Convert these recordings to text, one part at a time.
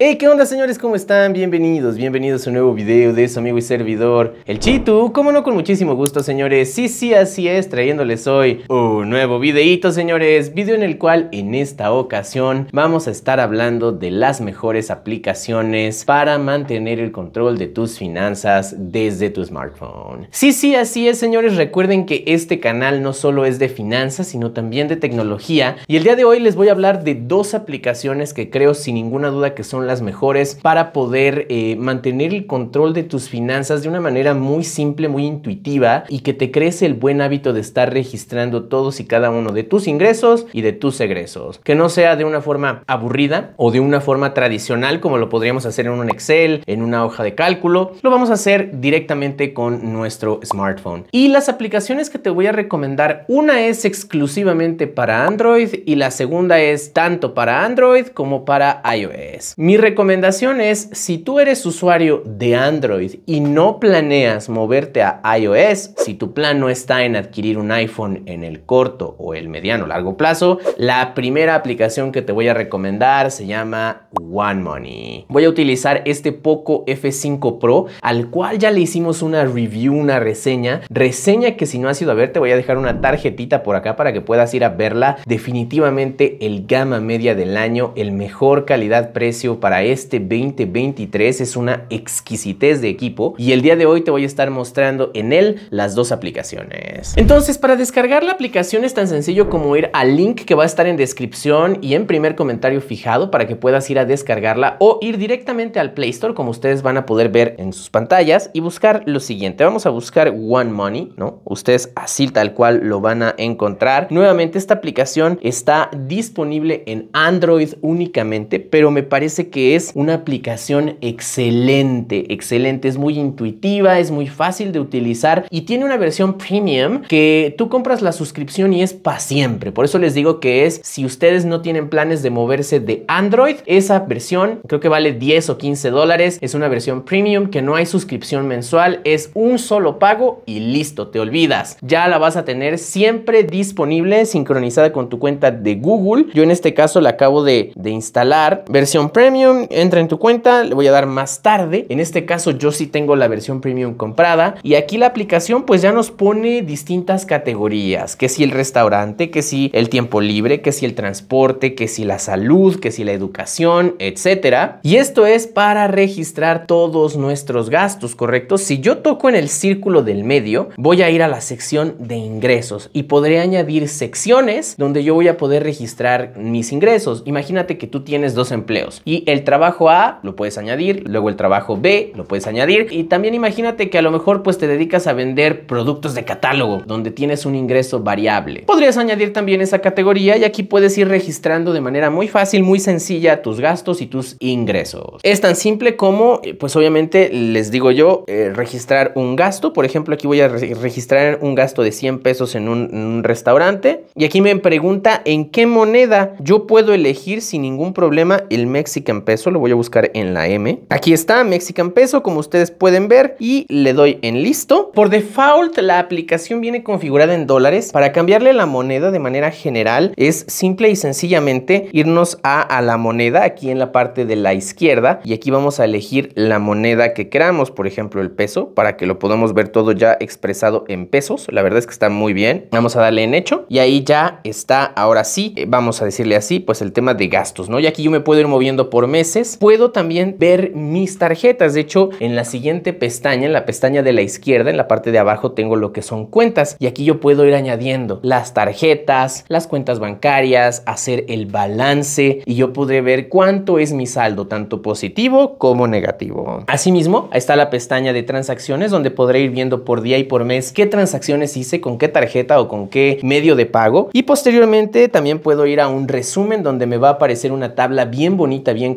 Hey, ¿qué onda señores? ¿Cómo están? Bienvenidos, bienvenidos a un nuevo video de su amigo y servidor, el Chitu. Como no, con muchísimo gusto señores. Sí, sí, así es, trayéndoles hoy un nuevo videito señores. Video en el cual en esta ocasión vamos a estar hablando de las mejores aplicaciones para mantener el control de tus finanzas desde tu smartphone. Sí, sí, así es señores. Recuerden que este canal no solo es de finanzas, sino también de tecnología. Y el día de hoy les voy a hablar de dos aplicaciones que creo sin ninguna duda que son las mejores para poder eh, mantener el control de tus finanzas de una manera muy simple, muy intuitiva y que te crece el buen hábito de estar registrando todos y cada uno de tus ingresos y de tus egresos. Que no sea de una forma aburrida o de una forma tradicional como lo podríamos hacer en un Excel, en una hoja de cálculo. Lo vamos a hacer directamente con nuestro smartphone. Y las aplicaciones que te voy a recomendar, una es exclusivamente para Android y la segunda es tanto para Android como para iOS. Mi recomendación es, si tú eres usuario de Android y no planeas moverte a iOS, si tu plan no está en adquirir un iPhone en el corto o el mediano largo plazo, la primera aplicación que te voy a recomendar se llama OneMoney. Voy a utilizar este Poco F5 Pro, al cual ya le hicimos una review, una reseña. Reseña que si no has ido a ver, te voy a dejar una tarjetita por acá para que puedas ir a verla. Definitivamente el gama media del año, el mejor calidad-precio para este 2023 es una exquisitez de equipo y el día de hoy te voy a estar mostrando en él las dos aplicaciones. Entonces, para descargar la aplicación es tan sencillo como ir al link que va a estar en descripción y en primer comentario fijado para que puedas ir a descargarla o ir directamente al Play Store como ustedes van a poder ver en sus pantallas y buscar lo siguiente. Vamos a buscar One Money, ¿no? Ustedes así tal cual lo van a encontrar. Nuevamente esta aplicación está disponible en Android únicamente, pero me parece que que es una aplicación excelente, excelente, es muy intuitiva, es muy fácil de utilizar y tiene una versión premium que tú compras la suscripción y es para siempre. Por eso les digo que es, si ustedes no tienen planes de moverse de Android, esa versión creo que vale 10 o 15 dólares, es una versión premium que no hay suscripción mensual, es un solo pago y listo, te olvidas. Ya la vas a tener siempre disponible, sincronizada con tu cuenta de Google. Yo en este caso la acabo de, de instalar, versión premium entra en tu cuenta, le voy a dar más tarde. En este caso yo sí tengo la versión premium comprada y aquí la aplicación pues ya nos pone distintas categorías, que si el restaurante, que si el tiempo libre, que si el transporte, que si la salud, que si la educación, etcétera. Y esto es para registrar todos nuestros gastos, ¿correcto? Si yo toco en el círculo del medio, voy a ir a la sección de ingresos y podré añadir secciones donde yo voy a poder registrar mis ingresos. Imagínate que tú tienes dos empleos y el trabajo A lo puedes añadir, luego el trabajo B lo puedes añadir y también imagínate que a lo mejor pues te dedicas a vender productos de catálogo donde tienes un ingreso variable. Podrías añadir también esa categoría y aquí puedes ir registrando de manera muy fácil, muy sencilla tus gastos y tus ingresos. Es tan simple como eh, pues obviamente les digo yo eh, registrar un gasto, por ejemplo aquí voy a registrar un gasto de 100 pesos en un restaurante y aquí me pregunta en qué moneda yo puedo elegir sin ningún problema el Mexican Peso, lo voy a buscar en la M. Aquí está Mexican Peso, como ustedes pueden ver, y le doy en listo. Por default, la aplicación viene configurada en dólares. Para cambiarle la moneda de manera general, es simple y sencillamente irnos a, a la moneda, aquí en la parte de la izquierda, y aquí vamos a elegir la moneda que queramos, por ejemplo, el peso, para que lo podamos ver todo ya expresado en pesos. La verdad es que está muy bien. Vamos a darle en hecho, y ahí ya está, ahora sí, eh, vamos a decirle así, pues el tema de gastos, ¿no? Y aquí yo me puedo ir moviendo por meses, puedo también ver mis tarjetas. De hecho, en la siguiente pestaña, en la pestaña de la izquierda, en la parte de abajo tengo lo que son cuentas y aquí yo puedo ir añadiendo las tarjetas, las cuentas bancarias, hacer el balance y yo podré ver cuánto es mi saldo, tanto positivo como negativo. Asimismo, está la pestaña de transacciones donde podré ir viendo por día y por mes qué transacciones hice, con qué tarjeta o con qué medio de pago y posteriormente también puedo ir a un resumen donde me va a aparecer una tabla bien bonita, bien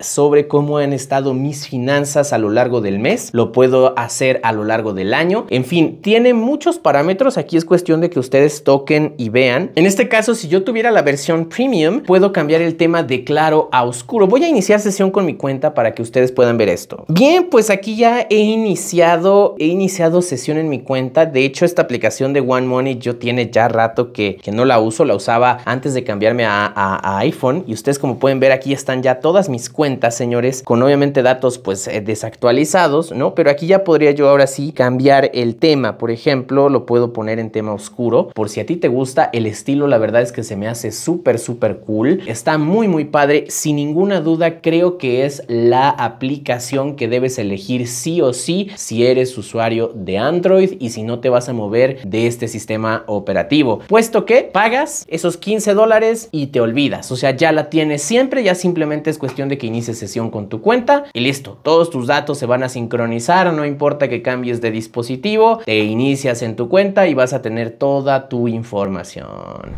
sobre cómo han estado mis finanzas a lo largo del mes. Lo puedo hacer a lo largo del año. En fin, tiene muchos parámetros. Aquí es cuestión de que ustedes toquen y vean. En este caso, si yo tuviera la versión premium, puedo cambiar el tema de claro a oscuro. Voy a iniciar sesión con mi cuenta para que ustedes puedan ver esto. Bien, pues aquí ya he iniciado, he iniciado sesión en mi cuenta. De hecho, esta aplicación de One Money yo tiene ya rato que, no la uso. La usaba antes de cambiarme a iPhone. Y ustedes como pueden ver aquí están ya todas mis cuentas, señores, con obviamente datos pues eh, desactualizados, ¿no? Pero aquí ya podría yo ahora sí cambiar el tema. Por ejemplo, lo puedo poner en tema oscuro. Por si a ti te gusta el estilo, la verdad es que se me hace súper, súper cool. Está muy, muy padre. Sin ninguna duda, creo que es la aplicación que debes elegir sí o sí si eres usuario de Android y si no te vas a mover de este sistema operativo. Puesto que pagas esos 15 dólares y te olvidas. O sea, ya la tienes siempre, ya simplemente es cuestión de que inicies sesión con tu cuenta y listo, todos tus datos se van a sincronizar, no importa que cambies de dispositivo, te inicias en tu cuenta y vas a tener toda tu información.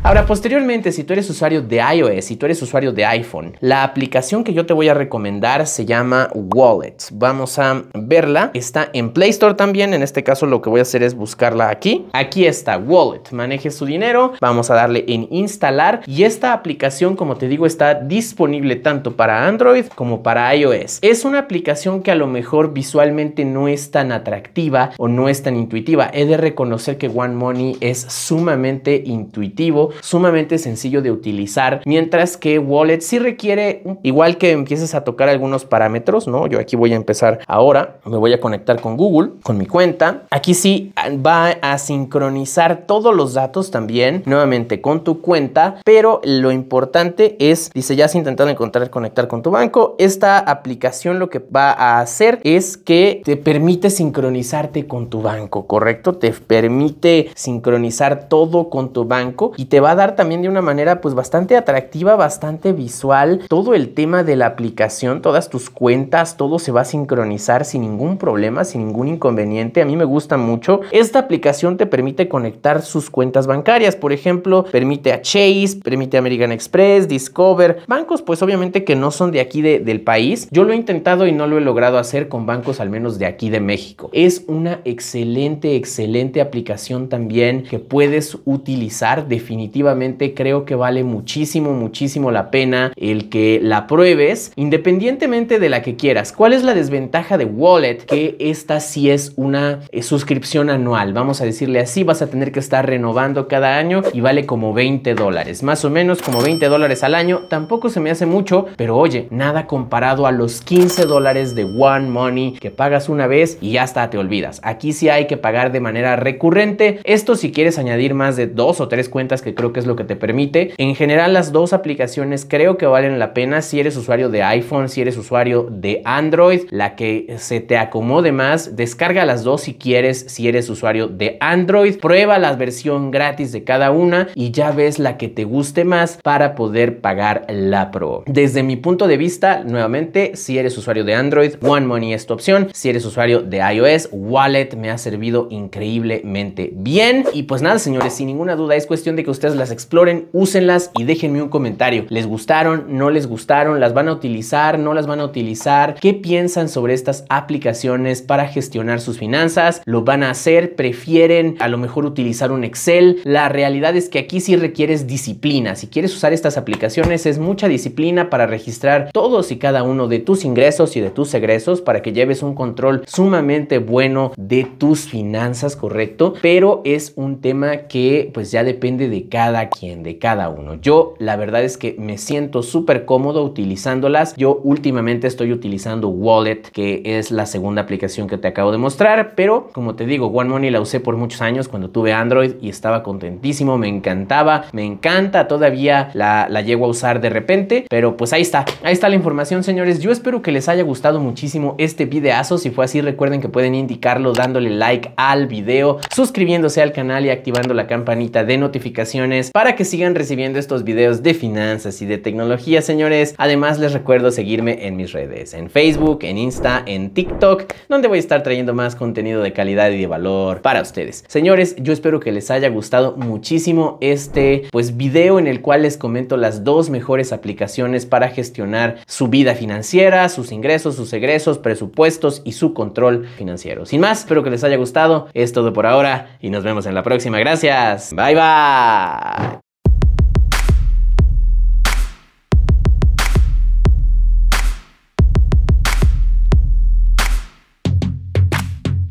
Ahora, posteriormente, si tú eres usuario de iOS, si tú eres usuario de iPhone, la aplicación que yo te voy a recomendar se llama Wallet. Vamos a verla, está en Play Store también, en este caso lo que voy a hacer es buscarla aquí. Aquí está Wallet, maneje su dinero, vamos a darle en instalar y esta aplicación, como te digo, está disponible tanto para para Android como para iOS. Es una aplicación que a lo mejor visualmente no es tan atractiva o no es tan intuitiva. He de reconocer que One Money es sumamente intuitivo, sumamente sencillo de utilizar, mientras que Wallet sí requiere, igual que empieces a tocar algunos parámetros, ¿no? Yo aquí voy a empezar ahora, me voy a conectar con Google, con mi cuenta. Aquí sí va a sincronizar todos los datos también, nuevamente con tu cuenta, pero lo importante es, dice, ya has intentado encontrar con con tu banco. Esta aplicación lo que va a hacer es que te permite sincronizarte con tu banco, ¿correcto? Te permite sincronizar todo con tu banco y te va a dar también de una manera pues bastante atractiva, bastante visual, todo el tema de la aplicación, todas tus cuentas, todo se va a sincronizar sin ningún problema, sin ningún inconveniente. A mí me gusta mucho. Esta aplicación te permite conectar sus cuentas bancarias, por ejemplo, permite a Chase, permite a American Express, Discover, bancos pues obviamente que no no son de aquí del país. Yo lo he intentado y no lo he logrado hacer con bancos al menos de aquí de México. Es una excelente, excelente aplicación también que puedes utilizar. Definitivamente creo que vale muchísimo, muchísimo la pena el que la pruebes independientemente de la que quieras. ¿Cuál es la desventaja de Wallet? Que esta sí es una eh, suscripción anual. Vamos a decirle así, vas a tener que estar renovando cada año y vale como 20 dólares. Más o menos como 20 dólares al año. Tampoco se me hace mucho, pero oye, nada comparado a los 15 dólares de One Money que pagas una vez y ya está, te olvidas. Aquí sí hay que pagar de manera recurrente. Esto si quieres añadir más de dos o tres cuentas que creo que es lo que te permite. En general las dos aplicaciones creo que valen la pena si eres usuario de iPhone, si eres usuario de Android, la que se te acomode más. Descarga las dos si quieres, si eres usuario de Android. Prueba la versión gratis de cada una y ya ves la que te guste más para poder pagar la pro. Desde mi punto de vista, nuevamente, si eres usuario de Android, One Money es tu opción. Si eres usuario de iOS, Wallet me ha servido increíblemente bien. Y pues nada, señores, sin ninguna duda es cuestión de que ustedes las exploren, úsenlas y déjenme un comentario. ¿Les gustaron? ¿No les gustaron? ¿Las van a utilizar? ¿No las van a utilizar? ¿Qué piensan sobre estas aplicaciones para gestionar sus finanzas? ¿Lo van a hacer? ¿Prefieren a lo mejor utilizar un Excel? La realidad es que aquí sí requieres disciplina. Si quieres usar estas aplicaciones es mucha disciplina para registrar todos y cada uno de tus ingresos y de tus egresos para que lleves un control sumamente bueno de tus finanzas, correcto, pero es un tema que pues ya depende de cada quien, de cada uno. Yo la verdad es que me siento súper cómodo utilizándolas. Yo últimamente estoy utilizando Wallet, que es la segunda aplicación que te acabo de mostrar, pero como te digo, One Money la usé por muchos años cuando tuve Android y estaba contentísimo, me encantaba, me encanta, todavía la, la llego a usar de repente, pero pues ahí está ahí está la información, señores. Yo espero que les haya gustado muchísimo este videazo. Si fue así, recuerden que pueden indicarlo dándole like al video, suscribiéndose al canal y activando la campanita de notificaciones para que sigan recibiendo estos videos de finanzas y de tecnología, señores. Además, les recuerdo seguirme en mis redes, en Facebook, en Insta, en TikTok, donde voy a estar trayendo más contenido de calidad y de valor para ustedes. Señores, yo espero que les haya gustado muchísimo este pues video en el cual les comento las dos mejores aplicaciones para gestionar gestionar su vida financiera, sus ingresos, sus egresos, presupuestos y su control financiero. Sin más, espero que les haya gustado. Es todo por ahora y nos vemos en la próxima. Gracias. Bye bye.